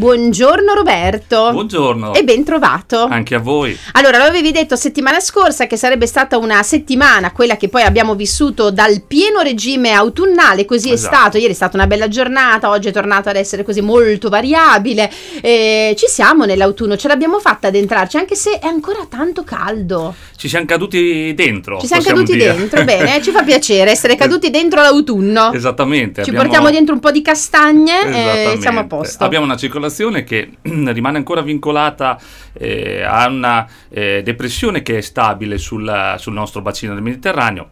Buongiorno Roberto. Buongiorno. E ben trovato. Anche a voi. Allora, lo avevi detto settimana scorsa che sarebbe stata una settimana, quella che poi abbiamo vissuto dal pieno regime autunnale, così esatto. è stato. Ieri è stata una bella giornata, oggi è tornato ad essere così molto variabile. Eh, ci siamo nell'autunno, ce l'abbiamo fatta ad entrarci, anche se è ancora tanto caldo. Ci siamo caduti dentro. Ci siamo caduti dire. dentro, bene, ci fa piacere essere caduti dentro l'autunno. Esattamente. Ci abbiamo... portiamo dentro un po' di castagne eh, e siamo a posto. Abbiamo una circolazione generazione che rimane ancora vincolata eh, a una eh, depressione che è stabile sul, sul nostro bacino del Mediterraneo,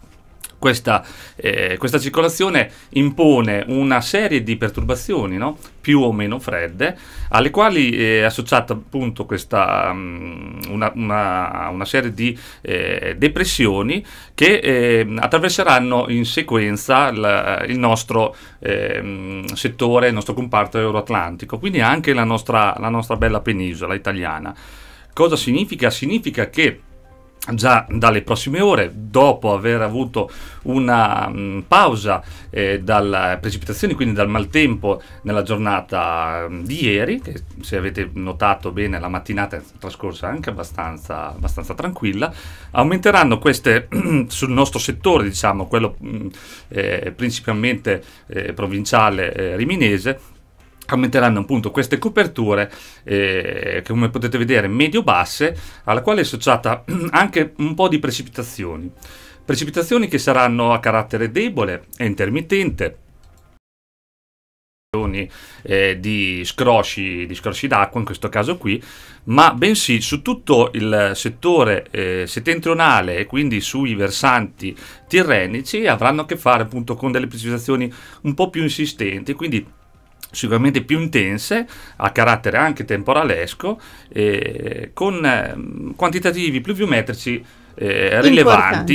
questa, eh, questa, circolazione impone una serie di perturbazioni, no? più o meno fredde, alle quali eh, è associata appunto questa, um, una, una, una, serie di eh, depressioni che eh, attraverseranno in sequenza la, il nostro ehm, settore, il nostro comparto euroatlantico, quindi anche la nostra, la nostra bella penisola italiana. Cosa significa? Significa che già dalle prossime ore, dopo aver avuto una mh, mm, pausa eh, dalle precipitazioni, quindi dal maltempo nella giornata mh, mm, di ieri, che se avete notato bene la mattinata è trascorsa anche abbastanza, abbastanza tranquilla, aumenteranno queste sul nostro settore, diciamo quello mh, mm, eh, principalmente eh, provinciale eh, riminese, aumenteranno appunto queste coperture eh, che come potete vedere medio-basse alla quale è associata anche un po' di precipitazioni precipitazioni che saranno a carattere debole e intermittente eh, di scrosci di scrosci d'acqua in questo caso qui ma bensì su tutto il settore eh, settentrionale e quindi sui versanti tirrenici avranno a che fare appunto con delle precipitazioni un po' più insistenti quindi sicuramente più intense, a carattere anche temporalesco, eh, con eh, quantitativi pluviometrici eh, rilevanti, importanti.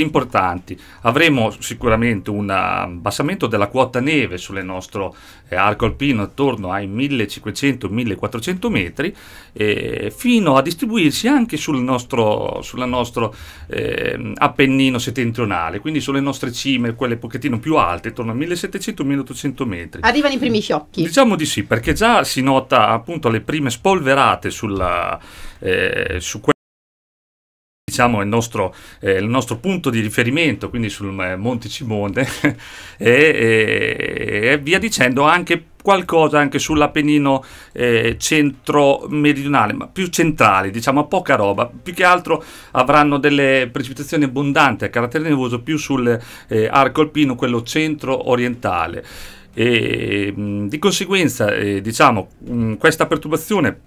importanti. Avremo sicuramente un um, abbassamento della quota neve sul nostro eh, arco alpino attorno ai 1500-1400 metri, eh, fino a distribuirsi anche sul nostro, sulla nostro ehm, appennino settentrionale, quindi sulle nostre cime, quelle pochettino più alte, attorno a 1700-1800 metri. Arrivano i primi sciocchi? Diciamo di sì, perché già si nota appunto le prime spolverate sulla, eh, su quella diciamo, il nostro, eh, il nostro, punto di riferimento, quindi sul eh, Monte Cimonde, e, e, e, via dicendo anche qualcosa anche sull'Appennino eh, centro-meridionale, ma più centrale, diciamo poca roba, più che altro avranno delle precipitazioni abbondanti a carattere nevoso più sull'arco eh, alpino, quello centro-orientale. E, mh, mm, di conseguenza, eh, diciamo, mh, mm, questa perturbazione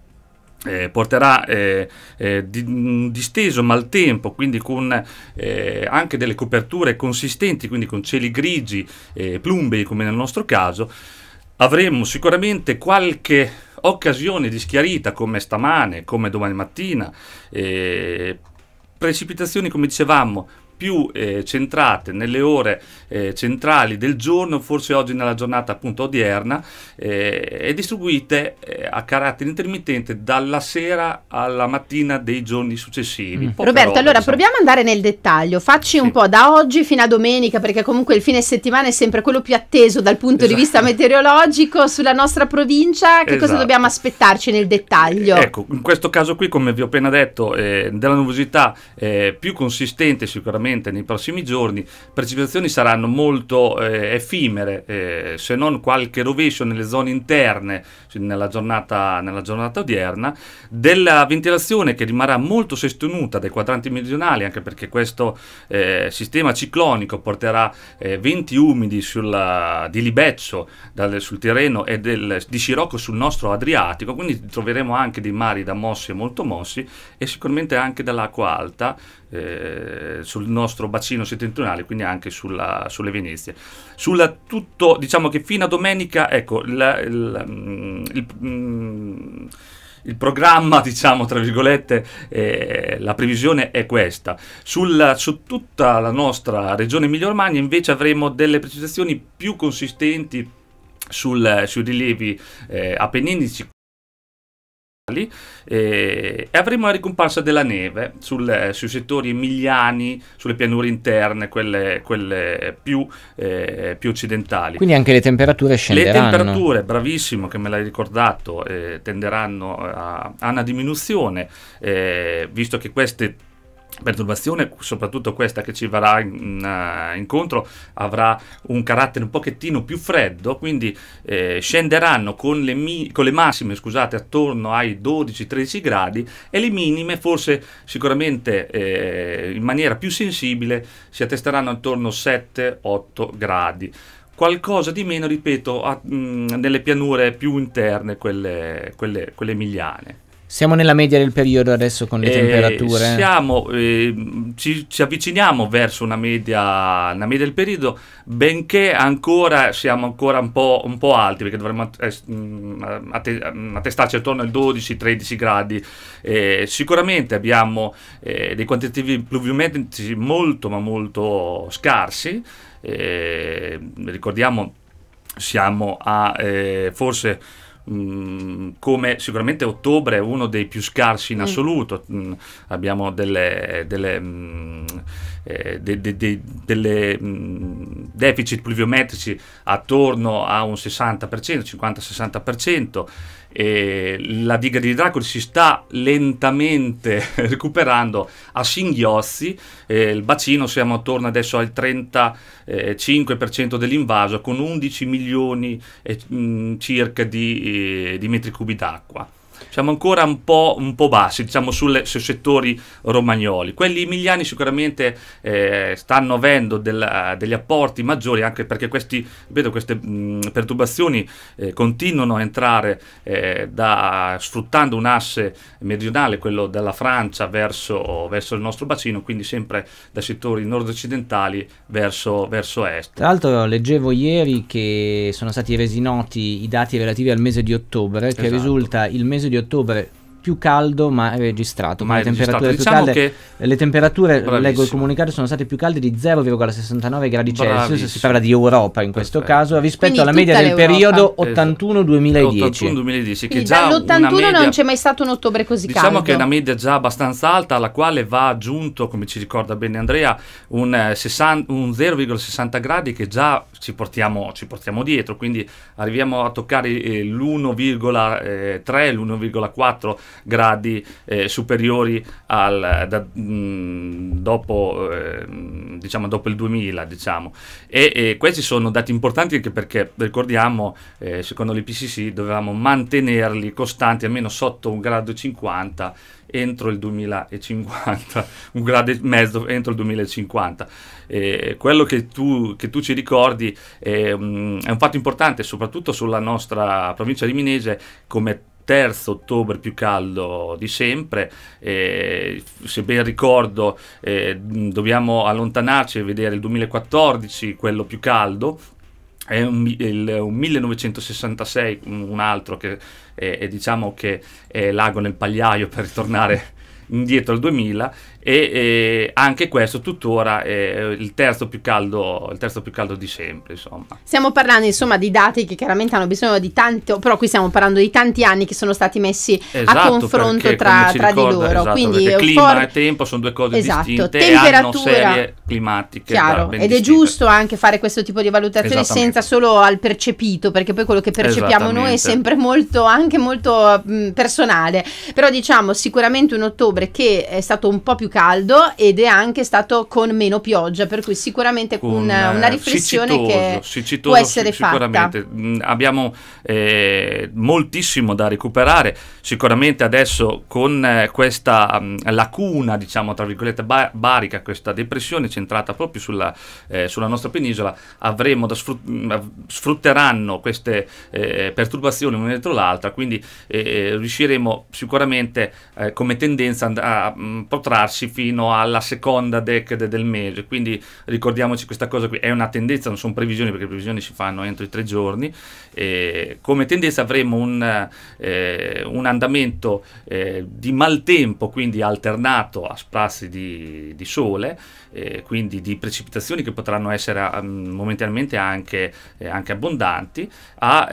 eh, porterà eh, eh, di, un disteso maltempo, quindi con eh, anche delle coperture consistenti, quindi con cieli grigi, e eh, plumbei come nel nostro caso, avremo sicuramente qualche occasione di schiarita come stamane, come domani mattina, eh, precipitazioni come dicevamo più eh, centrate nelle ore eh, centrali del giorno, forse oggi nella giornata appunto odierna, eh, e distribuite eh, a carattere intermittente dalla sera alla mattina dei giorni successivi. Mm. Roberto, ora, allora insomma. proviamo ad andare nel dettaglio, facci sì. un po' da oggi fino a domenica, perché comunque il fine settimana è sempre quello più atteso dal punto esatto. di vista meteorologico sulla nostra provincia, che esatto. cosa dobbiamo aspettarci nel dettaglio? Eh, ecco, in questo caso qui, come vi ho appena detto, eh, della nuvosità più consistente sicuramente sicuramente nei prossimi giorni, precipitazioni saranno molto eh, effimere, eh, se non qualche rovescio nelle zone interne nella giornata, nella giornata odierna, della ventilazione che rimarrà molto sostenuta dai quadranti meridionali, anche perché questo eh, sistema ciclonico porterà eh, venti umidi sulla, di Libeccio dal, sul Tirreno e del, di Scirocco sul nostro Adriatico, quindi troveremo anche dei mari da mossi e molto mossi e sicuramente anche dall'acqua alta eh, sul nostro bacino settentrionale, quindi anche sulla, sulle Venezie. Sulla tutto, diciamo che fino a domenica, ecco, la, il, mm, il, mm, il programma, diciamo, tra virgolette, eh, la previsione è questa. Sulla, su tutta la nostra regione Emilia-Romagna invece avremo delle precisazioni più consistenti, sul, sui rilievi eh, appenninici eh, e, avremo la ricomparsa della neve sul, eh, sui settori emiliani, sulle pianure interne, quelle, quelle più, eh, più, occidentali. Quindi anche le temperature scenderanno. Le temperature, bravissimo che me l'hai ricordato, eh, tenderanno a, a, una diminuzione, eh, visto che queste perturbazione, soprattutto questa che ci verrà in, uh, incontro, avrà un carattere un pochettino più freddo, quindi eh, scenderanno con le, con le massime scusate, attorno ai 12-13 gradi e le minime forse sicuramente eh, in maniera più sensibile si attesteranno attorno ai 7-8 gradi qualcosa di meno, ripeto, a, mh, mm, nelle pianure più interne, quelle, quelle, quelle emiliane. Siamo nella media del periodo adesso con le eh, temperature? Siamo, eh, ci, ci, avviciniamo verso una media, una media, del periodo, benché ancora siamo ancora un po', un po alti, perché dovremmo attestarci eh, mm, mm, attorno ai 12-13 gradi. Eh, sicuramente abbiamo eh, dei quantitativi pluviometrici molto ma molto scarsi, eh, ricordiamo siamo a forse Mm, come sicuramente ottobre è uno dei più scarsi in mm. assoluto, mh, mm, abbiamo delle, delle, mh, eh, de, de, de, delle deficit pluviometrici attorno a un 60%, 50-60%, eh, la diga di Dracul si sta lentamente recuperando a singhiozzi, eh, il bacino siamo attorno adesso al 35% dell'invaso con 11 milioni mm, circa di, eh, di metri cubi d'acqua siamo ancora un po', un po bassi diciamo, sulle, sui settori romagnoli. Quelli emiliani sicuramente eh, stanno avendo del, degli apporti maggiori anche perché questi, vedo, queste mh, perturbazioni eh, continuano a entrare eh, da, sfruttando un asse meridionale, quello della Francia verso, verso il nostro bacino, quindi sempre dai settori nord-occidentali verso, verso est. Tra l'altro leggevo ieri che sono stati resi noti i dati relativi al mese di ottobre, che esatto. risulta il mese di di ottobre più caldo mai registrato. Mai le, registrato. Temperature diciamo calde, le temperature, bravissimo. leggo il comunicato, sono state più calde di 0,69 gradi Celsius, si parla di Europa in questo Perfetto. caso, rispetto Quindi alla media del periodo 81-2010. Esatto. che già dall'81 media, non c'è mai stato un ottobre così diciamo caldo. Diciamo che è una media già abbastanza alta alla quale va aggiunto, come ci ricorda bene Andrea, un, eh, un 0,60 gradi che già ci portiamo, ci portiamo, dietro, quindi arriviamo a toccare l'1,3, eh, l'1,4 gradi eh, superiori al, da, mh, mm, dopo, eh, diciamo, dopo, il 2000. Diciamo. E, e, questi sono dati importanti anche perché, ricordiamo, eh, secondo l'IPCC dovevamo mantenerli costanti almeno sotto un grado 50 entro il 2050, un grado e mezzo entro il 2050. Eh, quello che tu, che tu, ci ricordi è, um, è un fatto importante, soprattutto sulla nostra provincia di Minese, come terzo ottobre più caldo di sempre. Eh, se ben ricordo, eh, dobbiamo allontanarci e vedere il 2014, quello più caldo. È un, il, un 1966, un altro che è, è, diciamo che è l'ago nel pagliaio per ritornare indietro al 2000 e, e anche questo tuttora è eh, il terzo, caldo, il terzo più caldo, di sempre. Insomma. Stiamo parlando insomma di dati che chiaramente hanno bisogno di tanto, però qui stiamo parlando di tanti anni che sono stati messi esatto, a confronto perché, tra, tra ricorda, di loro. Esatto, Quindi clima for... e tempo sono due cose esatto, distinte temperatura, e hanno serie climatiche. Chiaro, ed distinte. è giusto anche fare questo tipo di valutazioni senza solo al percepito, perché poi quello che percepiamo noi è sempre molto, anche molto mh, personale. Però diciamo sicuramente un ottobre ottobre che è stato un po' più caldo ed è anche stato con meno pioggia, per cui sicuramente con, una, eh, una riflessione siccitoso, che siccitoso, può essere sic- sicuramente. fatta. Mm, abbiamo eh, moltissimo da recuperare, sicuramente adesso con eh, questa mh, mm, lacuna, diciamo tra virgolette, bar- barica, questa depressione centrata proprio sulla, eh, sulla nostra penisola, avremo da sfrut- mm, sfrutteranno queste eh, perturbazioni una dietro l'altra, quindi eh, riusciremo sicuramente come tendenza a mm, protrarsi fino alla seconda decade del mese. Quindi ricordiamoci questa cosa qui, è una tendenza, non sono previsioni perché le previsioni si fanno entro i tre giorni. Eh, come tendenza avremo un, eh, un andamento eh, di maltempo, quindi alternato a sprazzi di, di sole, quindi di precipitazioni che potranno essere um, momentaneamente anche, eh, anche, abbondanti, a,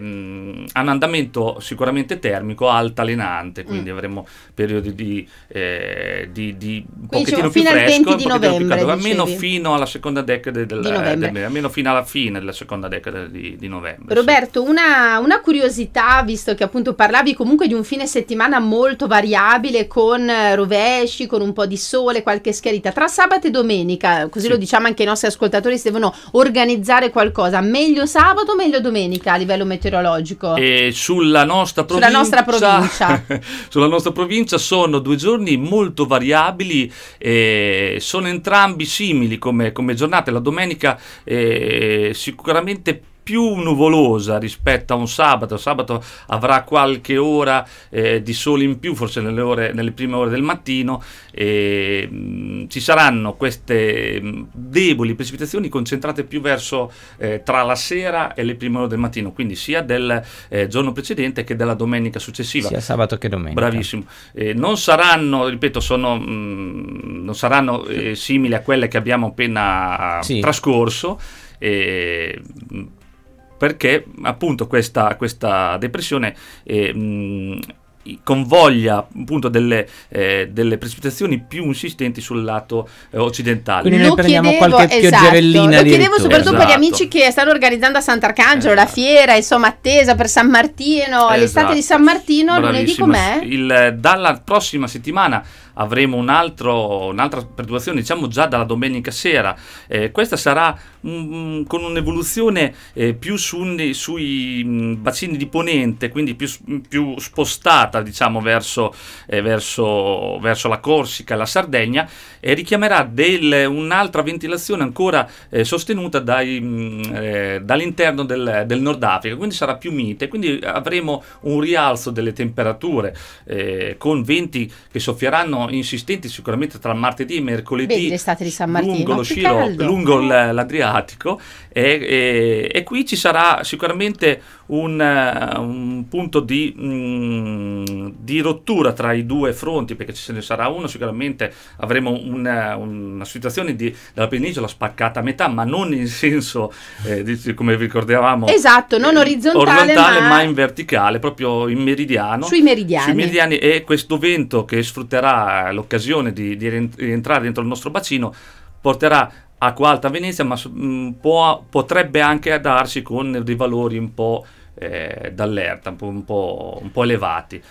um, un andamento sicuramente termico altalenante, quindi mm. avremo periodi di di, eh, di, di un Quindi pochettino diciamo più fresco, un pochettino novembre, caldo, almeno fino alla seconda decade del, novembre, del, almeno fino alla fine della seconda decade di, di novembre. Roberto, sì. una, una, curiosità, visto che appunto parlavi comunque di un fine settimana molto variabile con eh, rovesci, con un po' di sole, qualche schiarita, tra sabato e domenica, così sì. lo diciamo anche ai nostri ascoltatori, se devono organizzare qualcosa, meglio sabato o meglio domenica a livello meteorologico? E sulla nostra provincia, sulla nostra provincia, sulla nostra provincia sono saranno due giorni molto variabili, eh, sono entrambi simili come, come giornate, la domenica eh, sicuramente più nuvolosa rispetto a un sabato. Sabato avrà qualche ora eh, di sole in più, forse nelle, ore, nelle prime ore del mattino. E, ci saranno queste mm, deboli precipitazioni concentrate più verso eh, tra la sera e le prime ore del mattino, quindi sia del eh, giorno precedente che della domenica successiva. Sia sabato che domenica. Bravissimo. Eh, non saranno, ripeto, sono, mh, mm, non saranno eh, simili a quelle che abbiamo appena sì. trascorso. Eh, perché appunto questa, questa depressione eh, mm, convoglia appunto delle, eh, delle, precipitazioni più insistenti sul lato eh, occidentale. Quindi noi lo prendiamo chiedevo, qualche esatto, pioggerellina. Lo chiedevo soprattutto esatto. per gli esatto. amici che stanno organizzando a Sant'Arcangelo esatto. la fiera, insomma, attesa per San Martino, esatto. l'estate di San Martino, lunedì com'è? Il, dalla prossima settimana avremo un altro, un'altra perturbazione, diciamo già dalla domenica sera. Eh, questa sarà con un'evoluzione eh, più su, sui mm, bacini di ponente, quindi più, più spostata spostata diciamo, verso, eh, verso, verso, la Corsica, la Sardegna e richiamerà del, un'altra ventilazione ancora eh, sostenuta dai, mh, mm, eh, dall'interno del, del, Nord Africa, quindi sarà più mite, quindi avremo un rialzo delle temperature eh, con venti che soffieranno insistenti sicuramente tra martedì e mercoledì Beh, di San Martino, lungo, lo Sciro, lungo l'Adriatico e, e, e, qui ci sarà sicuramente un, un punto di... Mm, di rottura tra i due fronti, perché ce ne sarà uno, sicuramente avremo una, eh, una situazione di, della penisola spaccata a metà, ma non in senso, eh, come vi ricordavamo, esatto, non eh, orizzontale, orizzontale ma... ma... in verticale, proprio in meridiano. Sui meridiani. Sui meridiani e questo vento che sfrutterà l'occasione di, di rientrare dentro il nostro bacino porterà acqua alta a Venezia, ma può, potrebbe anche adarsi con dei valori un po' eh, d'allerta, un po', un po elevati.